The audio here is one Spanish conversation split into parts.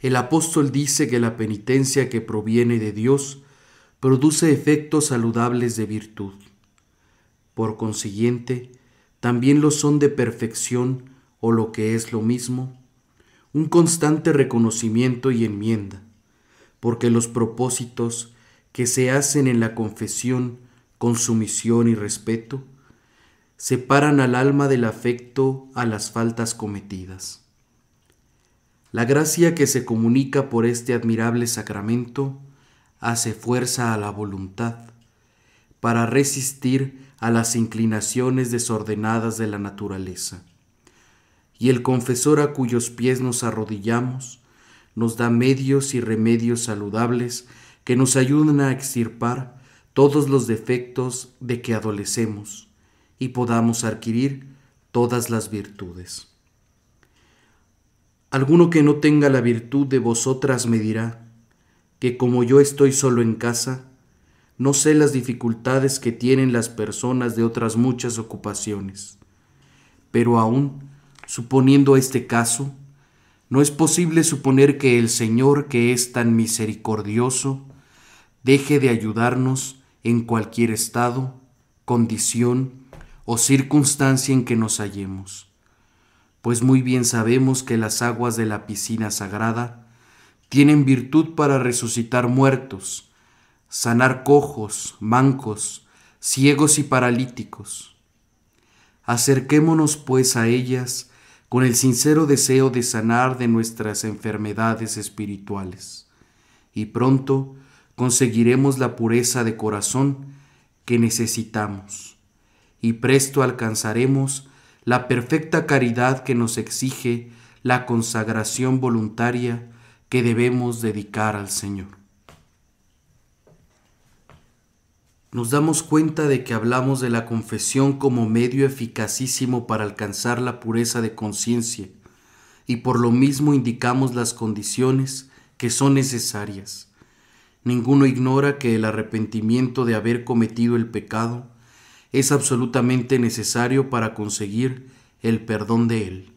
El apóstol dice que la penitencia que proviene de Dios produce efectos saludables de virtud. Por consiguiente, también lo son de perfección o lo que es lo mismo, un constante reconocimiento y enmienda, porque los propósitos que se hacen en la confesión con sumisión y respeto, separan al alma del afecto a las faltas cometidas. La gracia que se comunica por este admirable sacramento hace fuerza a la voluntad para resistir a las inclinaciones desordenadas de la naturaleza. Y el confesor a cuyos pies nos arrodillamos nos da medios y remedios saludables que nos ayuden a extirpar todos los defectos de que adolecemos y podamos adquirir todas las virtudes. Alguno que no tenga la virtud de vosotras me dirá, que como yo estoy solo en casa, no sé las dificultades que tienen las personas de otras muchas ocupaciones. Pero aún, suponiendo este caso, no es posible suponer que el Señor, que es tan misericordioso, deje de ayudarnos en cualquier estado, condición o circunstancia en que nos hallemos pues muy bien sabemos que las aguas de la piscina sagrada tienen virtud para resucitar muertos, sanar cojos, mancos, ciegos y paralíticos. Acerquémonos pues a ellas con el sincero deseo de sanar de nuestras enfermedades espirituales, y pronto conseguiremos la pureza de corazón que necesitamos, y presto alcanzaremos la perfecta caridad que nos exige la consagración voluntaria que debemos dedicar al Señor. Nos damos cuenta de que hablamos de la confesión como medio eficacísimo para alcanzar la pureza de conciencia y por lo mismo indicamos las condiciones que son necesarias. Ninguno ignora que el arrepentimiento de haber cometido el pecado es absolutamente necesario para conseguir el perdón de Él.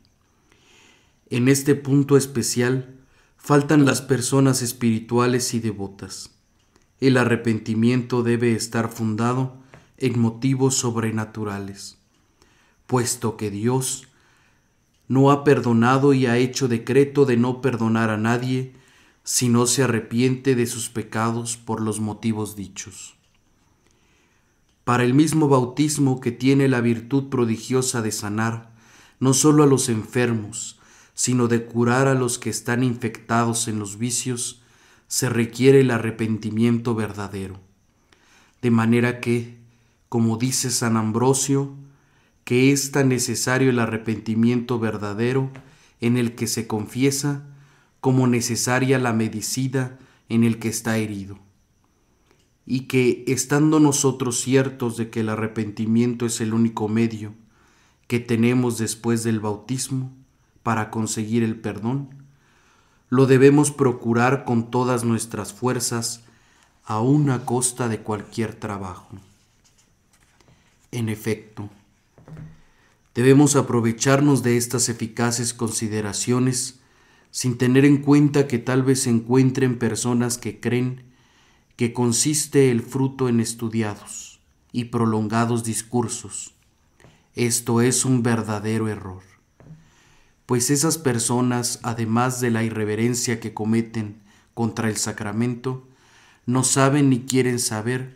En este punto especial faltan las personas espirituales y devotas. El arrepentimiento debe estar fundado en motivos sobrenaturales, puesto que Dios no ha perdonado y ha hecho decreto de no perdonar a nadie si no se arrepiente de sus pecados por los motivos dichos para el mismo bautismo que tiene la virtud prodigiosa de sanar no solo a los enfermos, sino de curar a los que están infectados en los vicios, se requiere el arrepentimiento verdadero. De manera que, como dice San Ambrosio, que es tan necesario el arrepentimiento verdadero en el que se confiesa, como necesaria la medicina en el que está herido y que, estando nosotros ciertos de que el arrepentimiento es el único medio que tenemos después del bautismo para conseguir el perdón, lo debemos procurar con todas nuestras fuerzas a una costa de cualquier trabajo. En efecto, debemos aprovecharnos de estas eficaces consideraciones sin tener en cuenta que tal vez se encuentren personas que creen que consiste el fruto en estudiados y prolongados discursos. Esto es un verdadero error, pues esas personas, además de la irreverencia que cometen contra el sacramento, no saben ni quieren saber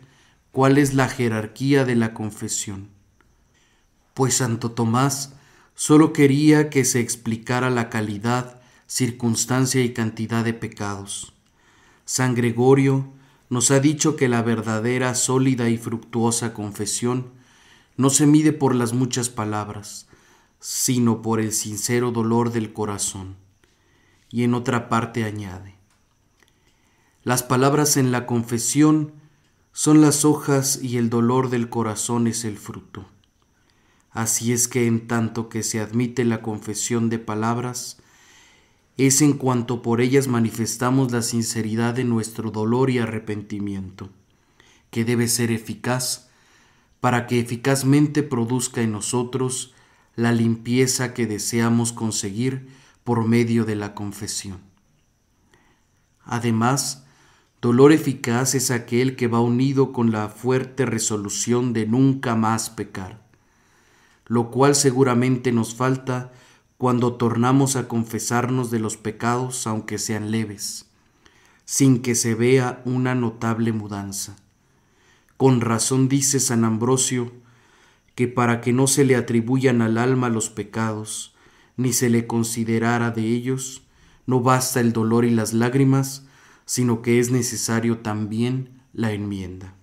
cuál es la jerarquía de la confesión. Pues Santo Tomás solo quería que se explicara la calidad, circunstancia y cantidad de pecados. San Gregorio nos ha dicho que la verdadera, sólida y fructuosa confesión no se mide por las muchas palabras, sino por el sincero dolor del corazón. Y en otra parte añade, las palabras en la confesión son las hojas y el dolor del corazón es el fruto. Así es que en tanto que se admite la confesión de palabras, es en cuanto por ellas manifestamos la sinceridad de nuestro dolor y arrepentimiento, que debe ser eficaz para que eficazmente produzca en nosotros la limpieza que deseamos conseguir por medio de la confesión. Además, dolor eficaz es aquel que va unido con la fuerte resolución de nunca más pecar, lo cual seguramente nos falta cuando tornamos a confesarnos de los pecados, aunque sean leves, sin que se vea una notable mudanza. Con razón dice San Ambrosio que para que no se le atribuyan al alma los pecados, ni se le considerara de ellos, no basta el dolor y las lágrimas, sino que es necesario también la enmienda.